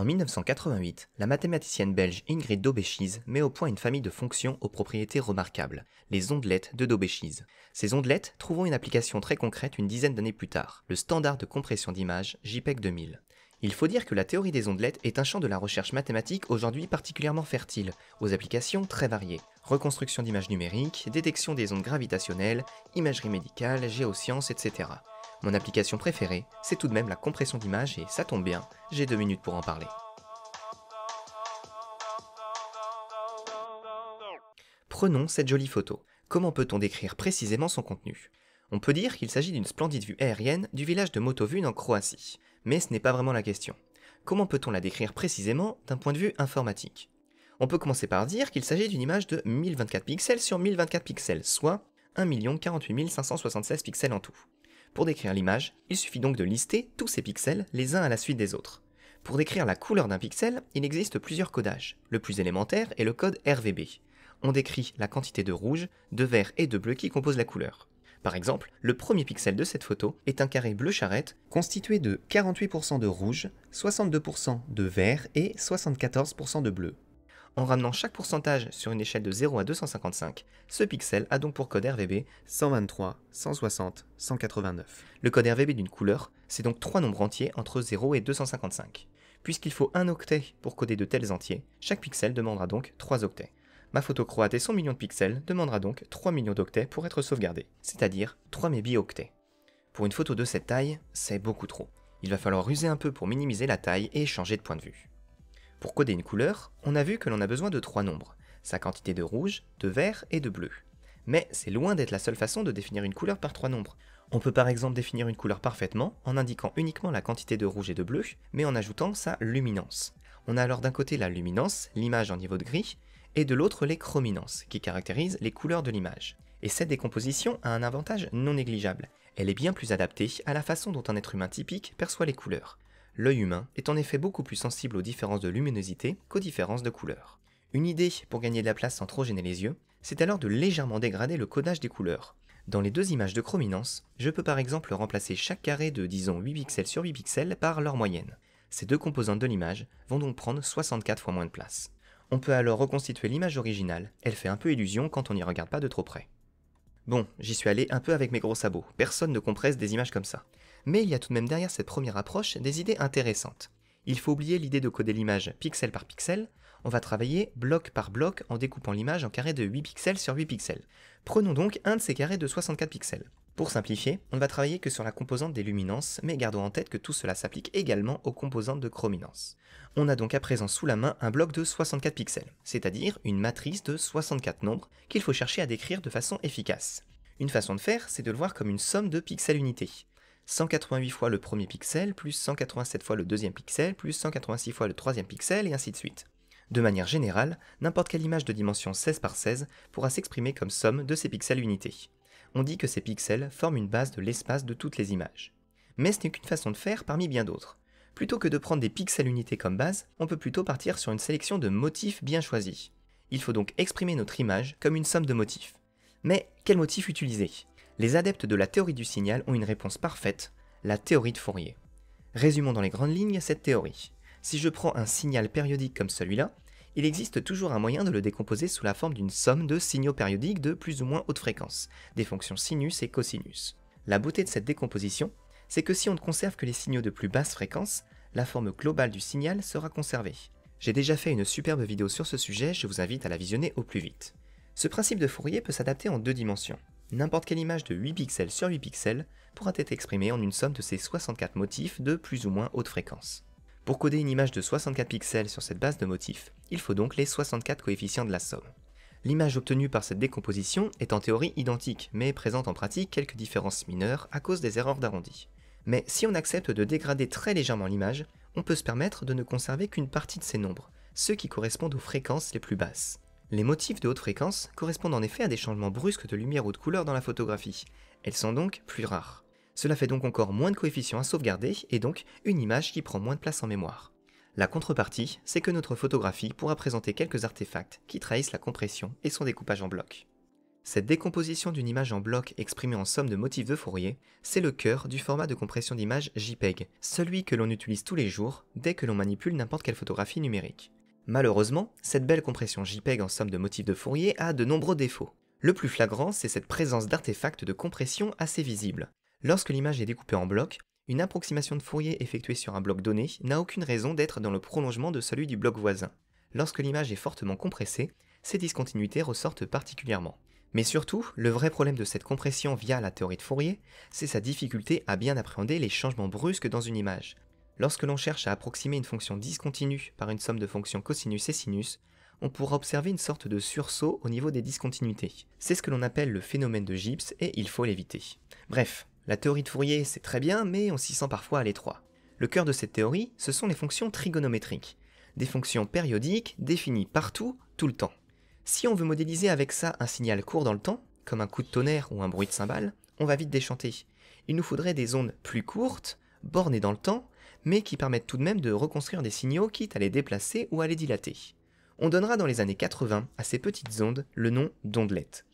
En 1988, la mathématicienne belge Ingrid Daubechies met au point une famille de fonctions aux propriétés remarquables, les ondelettes de Daubechies. Ces ondelettes trouveront une application très concrète une dizaine d'années plus tard, le standard de compression d'image JPEG 2000. Il faut dire que la théorie des ondelettes est un champ de la recherche mathématique aujourd'hui particulièrement fertile, aux applications très variées. Reconstruction d'images numériques, détection des ondes gravitationnelles, imagerie médicale, géosciences, etc. Mon application préférée, c'est tout de même la compression d'image et ça tombe bien, j'ai deux minutes pour en parler. Prenons cette jolie photo. Comment peut-on décrire précisément son contenu On peut dire qu'il s'agit d'une splendide vue aérienne du village de Motovun en Croatie, mais ce n'est pas vraiment la question. Comment peut-on la décrire précisément d'un point de vue informatique On peut commencer par dire qu'il s'agit d'une image de 1024 pixels sur 1024 pixels, soit 1 576 pixels en tout. Pour décrire l'image, il suffit donc de lister tous ces pixels les uns à la suite des autres. Pour décrire la couleur d'un pixel, il existe plusieurs codages. Le plus élémentaire est le code RVB. On décrit la quantité de rouge, de vert et de bleu qui composent la couleur. Par exemple, le premier pixel de cette photo est un carré bleu charrette constitué de 48% de rouge, 62% de vert et 74% de bleu. En ramenant chaque pourcentage sur une échelle de 0 à 255, ce pixel a donc pour code RVB 123, 160, 189. Le code RVB d'une couleur, c'est donc trois nombres entiers entre 0 et 255. Puisqu'il faut un octet pour coder de tels entiers, chaque pixel demandera donc 3 octets. Ma photo croate et 100 millions de pixels demandera donc 3 millions d'octets pour être sauvegardée, c'est-à-dire 3 octets. Pour une photo de cette taille, c'est beaucoup trop. Il va falloir user un peu pour minimiser la taille et changer de point de vue. Pour coder une couleur, on a vu que l'on a besoin de trois nombres, sa quantité de rouge, de vert et de bleu. Mais c'est loin d'être la seule façon de définir une couleur par trois nombres. On peut par exemple définir une couleur parfaitement en indiquant uniquement la quantité de rouge et de bleu, mais en ajoutant sa luminance. On a alors d'un côté la luminance, l'image en niveau de gris, et de l'autre les chrominances, qui caractérisent les couleurs de l'image. Et cette décomposition a un avantage non négligeable. Elle est bien plus adaptée à la façon dont un être humain typique perçoit les couleurs l'œil humain est en effet beaucoup plus sensible aux différences de luminosité qu'aux différences de couleur. Une idée pour gagner de la place sans trop gêner les yeux, c'est alors de légèrement dégrader le codage des couleurs. Dans les deux images de chrominance, je peux par exemple remplacer chaque carré de disons 8 pixels sur 8 pixels par leur moyenne. Ces deux composantes de l'image vont donc prendre 64 fois moins de place. On peut alors reconstituer l'image originale, elle fait un peu illusion quand on n'y regarde pas de trop près. Bon, j'y suis allé un peu avec mes gros sabots, personne ne compresse des images comme ça mais il y a tout de même derrière cette première approche des idées intéressantes. Il faut oublier l'idée de coder l'image pixel par pixel, on va travailler bloc par bloc en découpant l'image en carrés de 8 pixels sur 8 pixels. Prenons donc un de ces carrés de 64 pixels. Pour simplifier, on ne va travailler que sur la composante des luminances, mais gardons en tête que tout cela s'applique également aux composantes de chrominance. On a donc à présent sous la main un bloc de 64 pixels, c'est-à-dire une matrice de 64 nombres qu'il faut chercher à décrire de façon efficace. Une façon de faire, c'est de le voir comme une somme de pixels unités. 188 fois le premier pixel, plus 187 fois le deuxième pixel, plus 186 fois le troisième pixel, et ainsi de suite. De manière générale, n'importe quelle image de dimension 16 par 16 pourra s'exprimer comme somme de ces pixels unités. On dit que ces pixels forment une base de l'espace de toutes les images. Mais ce n'est qu'une façon de faire parmi bien d'autres. Plutôt que de prendre des pixels unités comme base, on peut plutôt partir sur une sélection de motifs bien choisis. Il faut donc exprimer notre image comme une somme de motifs. Mais quel motif utiliser les adeptes de la théorie du signal ont une réponse parfaite, la théorie de Fourier. Résumons dans les grandes lignes cette théorie. Si je prends un signal périodique comme celui-là, il existe toujours un moyen de le décomposer sous la forme d'une somme de signaux périodiques de plus ou moins haute fréquence, des fonctions sinus et cosinus. La beauté de cette décomposition, c'est que si on ne conserve que les signaux de plus basse fréquence, la forme globale du signal sera conservée. J'ai déjà fait une superbe vidéo sur ce sujet, je vous invite à la visionner au plus vite. Ce principe de Fourier peut s'adapter en deux dimensions. N'importe quelle image de 8 pixels sur 8 pixels pourra être exprimée en une somme de ces 64 motifs de plus ou moins haute fréquence. Pour coder une image de 64 pixels sur cette base de motifs, il faut donc les 64 coefficients de la somme. L'image obtenue par cette décomposition est en théorie identique, mais présente en pratique quelques différences mineures à cause des erreurs d'arrondi. Mais si on accepte de dégrader très légèrement l'image, on peut se permettre de ne conserver qu'une partie de ces nombres, ceux qui correspondent aux fréquences les plus basses. Les motifs de haute fréquence correspondent en effet à des changements brusques de lumière ou de couleur dans la photographie. Elles sont donc plus rares. Cela fait donc encore moins de coefficients à sauvegarder et donc une image qui prend moins de place en mémoire. La contrepartie, c'est que notre photographie pourra présenter quelques artefacts qui trahissent la compression et son découpage en blocs. Cette décomposition d'une image en bloc exprimée en somme de motifs de Fourier, c'est le cœur du format de compression d'image JPEG, celui que l'on utilise tous les jours dès que l'on manipule n'importe quelle photographie numérique. Malheureusement, cette belle compression JPEG en somme de motifs de Fourier a de nombreux défauts. Le plus flagrant, c'est cette présence d'artefacts de compression assez visibles. Lorsque l'image est découpée en blocs, une approximation de Fourier effectuée sur un bloc donné n'a aucune raison d'être dans le prolongement de celui du bloc voisin. Lorsque l'image est fortement compressée, ces discontinuités ressortent particulièrement. Mais surtout, le vrai problème de cette compression via la théorie de Fourier, c'est sa difficulté à bien appréhender les changements brusques dans une image. Lorsque l'on cherche à approximer une fonction discontinue par une somme de fonctions cosinus et sinus, on pourra observer une sorte de sursaut au niveau des discontinuités. C'est ce que l'on appelle le phénomène de Gibbs et il faut l'éviter. Bref, la théorie de Fourier c'est très bien mais on s'y sent parfois à l'étroit. Le cœur de cette théorie, ce sont les fonctions trigonométriques, des fonctions périodiques définies partout, tout le temps. Si on veut modéliser avec ça un signal court dans le temps, comme un coup de tonnerre ou un bruit de cymbale, on va vite déchanter. Il nous faudrait des ondes plus courtes, bornées dans le temps, mais qui permettent tout de même de reconstruire des signaux quitte à les déplacer ou à les dilater. On donnera dans les années 80 à ces petites ondes le nom d'ondelettes.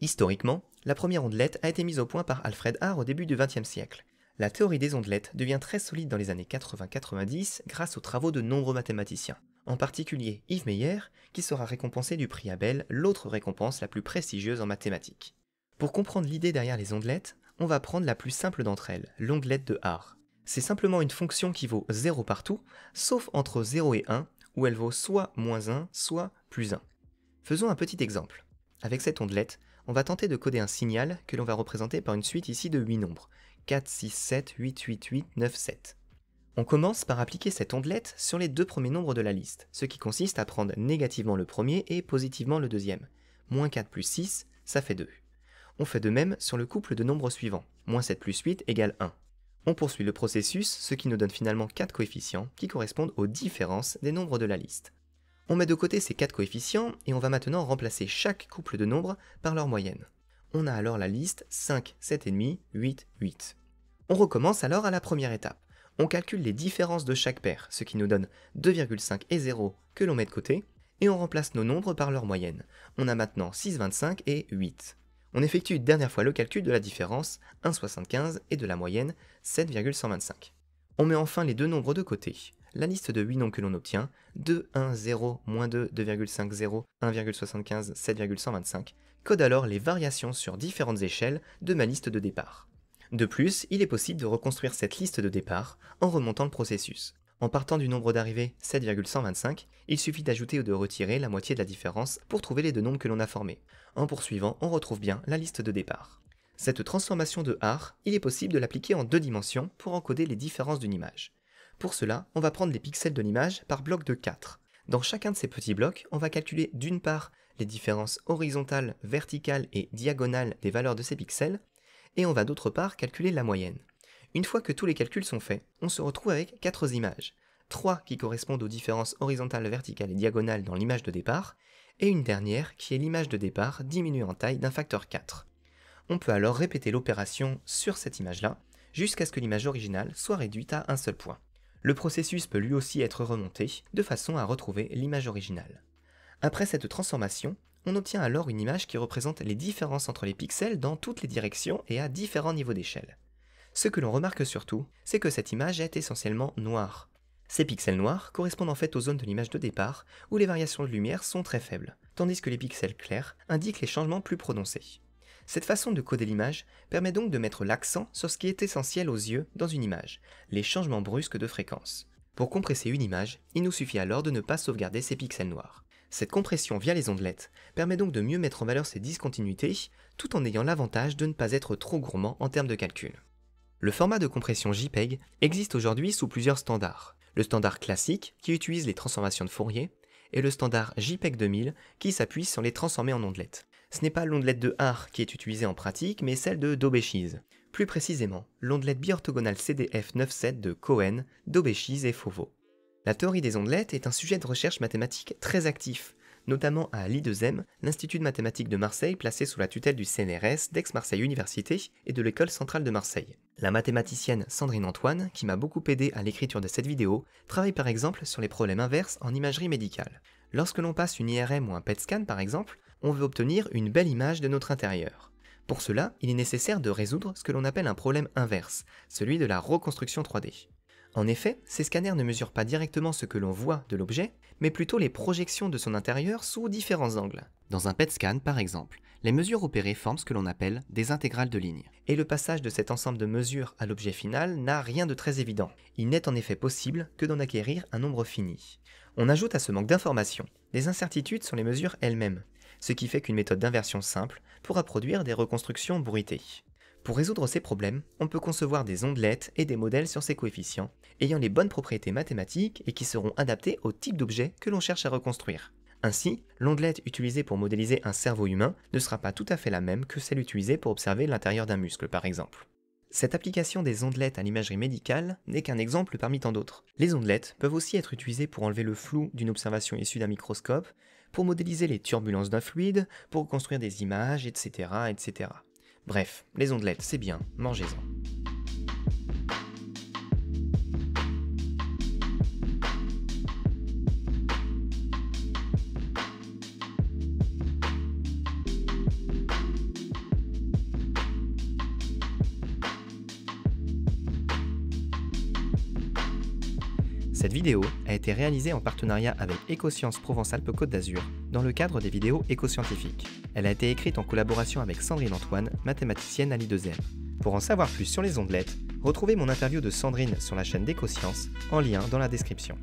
Historiquement, la première ondelette a été mise au point par Alfred Haar au début du XXe siècle. La théorie des ondelettes devient très solide dans les années 80-90 grâce aux travaux de nombreux mathématiciens, en particulier Yves Meyer, qui sera récompensé du prix Abel, l'autre récompense la plus prestigieuse en mathématiques. Pour comprendre l'idée derrière les ondelettes, on va prendre la plus simple d'entre elles, l'ondelette de Haar c'est simplement une fonction qui vaut 0 partout, sauf entre 0 et 1, où elle vaut soit moins 1, soit plus 1. Faisons un petit exemple. Avec cette ondelette, on va tenter de coder un signal que l'on va représenter par une suite ici de 8 nombres. 4, 6, 7, 8, 8, 8, 9, 7. On commence par appliquer cette ondelette sur les deux premiers nombres de la liste, ce qui consiste à prendre négativement le premier et positivement le deuxième. Moins 4 plus 6, ça fait 2. On fait de même sur le couple de nombres suivants. Moins 7 plus 8 égale 1. On poursuit le processus, ce qui nous donne finalement 4 coefficients qui correspondent aux différences des nombres de la liste. On met de côté ces 4 coefficients et on va maintenant remplacer chaque couple de nombres par leur moyenne. On a alors la liste 5, 7,5, 8, 8. On recommence alors à la première étape. On calcule les différences de chaque paire, ce qui nous donne 2,5 et 0 que l'on met de côté, et on remplace nos nombres par leur moyenne. On a maintenant 6,25 et 8 on effectue une dernière fois le calcul de la différence 1,75 et de la moyenne 7,125. On met enfin les deux nombres de côté. La liste de 8 nombres que l'on obtient, 2, 1, 0, 2, 2,50, 1,75, 7,125, code alors les variations sur différentes échelles de ma liste de départ. De plus, il est possible de reconstruire cette liste de départ en remontant le processus. En partant du nombre d'arrivées 7,125, il suffit d'ajouter ou de retirer la moitié de la différence pour trouver les deux nombres que l'on a formés. En poursuivant, on retrouve bien la liste de départ. Cette transformation de R, il est possible de l'appliquer en deux dimensions pour encoder les différences d'une image. Pour cela, on va prendre les pixels de l'image par bloc de 4. Dans chacun de ces petits blocs, on va calculer d'une part les différences horizontales, verticales et diagonales des valeurs de ces pixels, et on va d'autre part calculer la moyenne. Une fois que tous les calculs sont faits, on se retrouve avec 4 images. 3 qui correspondent aux différences horizontales, verticales et diagonales dans l'image de départ, et une dernière qui est l'image de départ diminuée en taille d'un facteur 4. On peut alors répéter l'opération sur cette image-là, jusqu'à ce que l'image originale soit réduite à un seul point. Le processus peut lui aussi être remonté, de façon à retrouver l'image originale. Après cette transformation, on obtient alors une image qui représente les différences entre les pixels dans toutes les directions et à différents niveaux d'échelle. Ce que l'on remarque surtout, c'est que cette image est essentiellement noire. Ces pixels noirs correspondent en fait aux zones de l'image de départ où les variations de lumière sont très faibles, tandis que les pixels clairs indiquent les changements plus prononcés. Cette façon de coder l'image permet donc de mettre l'accent sur ce qui est essentiel aux yeux dans une image, les changements brusques de fréquence. Pour compresser une image, il nous suffit alors de ne pas sauvegarder ces pixels noirs. Cette compression via les ondelettes permet donc de mieux mettre en valeur ces discontinuités, tout en ayant l'avantage de ne pas être trop gourmand en termes de calcul. Le format de compression JPEG existe aujourd'hui sous plusieurs standards. Le standard classique, qui utilise les transformations de Fourier, et le standard JPEG 2000, qui s'appuie sur les transformés en ondelettes. Ce n'est pas l'ondelette de Haar qui est utilisée en pratique, mais celle de Dobéchise. Plus précisément, l'ondelette biorthogonale CDF97 de Cohen, Dobéchise et Fauveau. La théorie des ondelettes est un sujet de recherche mathématique très actif, notamment à l'I2M, l'Institut de mathématiques de Marseille placé sous la tutelle du CNRS d'Aix-Marseille Université et de l'École centrale de Marseille. La mathématicienne Sandrine Antoine, qui m'a beaucoup aidé à l'écriture de cette vidéo, travaille par exemple sur les problèmes inverses en imagerie médicale. Lorsque l'on passe une IRM ou un PET scan par exemple, on veut obtenir une belle image de notre intérieur. Pour cela, il est nécessaire de résoudre ce que l'on appelle un problème inverse, celui de la reconstruction 3D. En effet, ces scanners ne mesurent pas directement ce que l'on voit de l'objet, mais plutôt les projections de son intérieur sous différents angles. Dans un PET scan par exemple, les mesures opérées forment ce que l'on appelle des intégrales de ligne. Et le passage de cet ensemble de mesures à l'objet final n'a rien de très évident. Il n'est en effet possible que d'en acquérir un nombre fini. On ajoute à ce manque d'informations des incertitudes sur les mesures elles-mêmes, ce qui fait qu'une méthode d'inversion simple pourra produire des reconstructions bruitées. Pour résoudre ces problèmes, on peut concevoir des ondelettes et des modèles sur ces coefficients, ayant les bonnes propriétés mathématiques et qui seront adaptés au type d'objet que l'on cherche à reconstruire. Ainsi, l'ondelette utilisée pour modéliser un cerveau humain ne sera pas tout à fait la même que celle utilisée pour observer l'intérieur d'un muscle par exemple. Cette application des ondelettes à l'imagerie médicale n'est qu'un exemple parmi tant d'autres. Les ondelettes peuvent aussi être utilisées pour enlever le flou d'une observation issue d'un microscope, pour modéliser les turbulences d'un fluide, pour construire des images, etc. etc. Bref, les ondelettes, c'est bien, mangez-en. Cette vidéo a été réalisée en partenariat avec Écosciences Provence-Alpes-Côte d'Azur dans le cadre des vidéos écoscientifiques. Elle a été écrite en collaboration avec Sandrine Antoine, mathématicienne à l'I2M. Pour en savoir plus sur les ondelettes, retrouvez mon interview de Sandrine sur la chaîne d'Écosciences en lien dans la description.